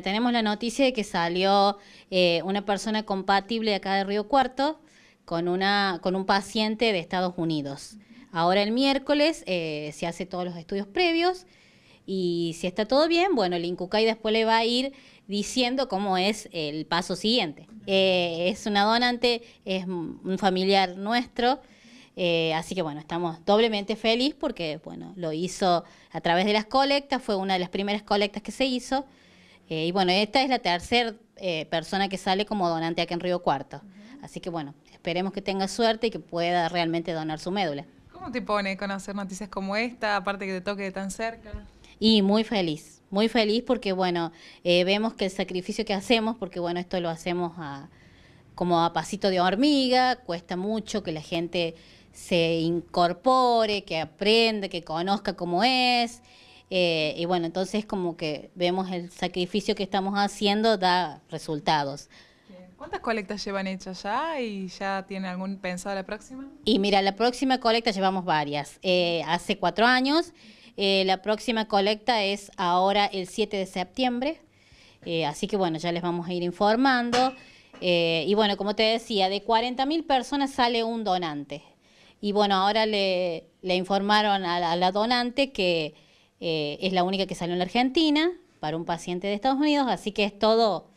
tenemos la noticia de que salió eh, una persona compatible acá de Río Cuarto con, un paciente de Estados Unidos. Ahora el miércoles eh, se hace todos los estudios previos y si está todo bien, bueno, el INCUCAI después le va a ir diciendo cómo es el paso siguiente. Eh, es una donante, es un familiar nuestro, así que bueno, estamos doblemente felices porque, bueno, lo hizo a través de las colectas, fue una de las primeras colectas que se hizo. Eh, y bueno, esta es la tercera eh, persona que sale como donante aquí en Río Cuarto. Así que bueno, esperemos que tenga suerte y que pueda realmente donar su médula. ¿Cómo te pone conocer noticias como esta, aparte que te toque de tan cerca? Y muy feliz, muy feliz porque bueno, eh, vemos que el sacrificio que hacemos, porque bueno, esto lo hacemos como a pasito de hormiga, cuesta mucho que la gente se incorpore, que aprenda, que conozca cómo es eh, y bueno, entonces como que vemos el sacrificio que estamos haciendo da resultados. ¿Cuántas colectas llevan hechas ya y ya tiene algún pensado la próxima? Y mira, la próxima colecta llevamos varias. Eh, hace cuatro años, eh, la próxima colecta es ahora el 7 de septiembre, así que bueno, ya les vamos a ir informando. y bueno, como te decía, de 40.000 personas sale un donante. Y bueno, ahora le, le informaron a la donante que eh, es la única que salió en la Argentina para un paciente de Estados Unidos, así que es todo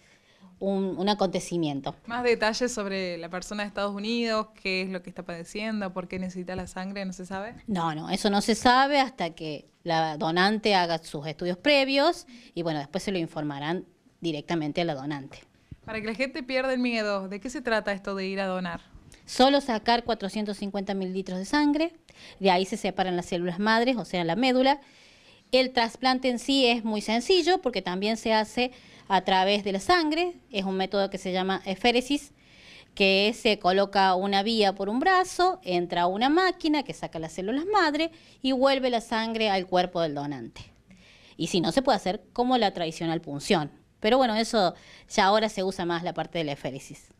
un, un, acontecimiento. Más detalles sobre la persona de Estados Unidos, qué es lo que está padeciendo, por qué necesita la sangre, ¿no se sabe? No, no, eso no se sabe hasta que la donante haga sus estudios previos y bueno, después se lo informarán directamente a la donante. Para que la gente pierda el miedo, ¿de qué se trata esto de ir a donar? Solo sacar 450 mililitros de sangre, de ahí se separan las células madres, o sea, la médula, el trasplante en sí es muy sencillo porque también se hace a través de la sangre, es un método que se llama eféresis, que se coloca una vía por un brazo, entra una máquina que saca las células madre y vuelve la sangre al cuerpo del donante. Y si no, se puede hacer como la tradicional punción. Pero bueno, eso ya ahora se usa más la parte de la eféresis.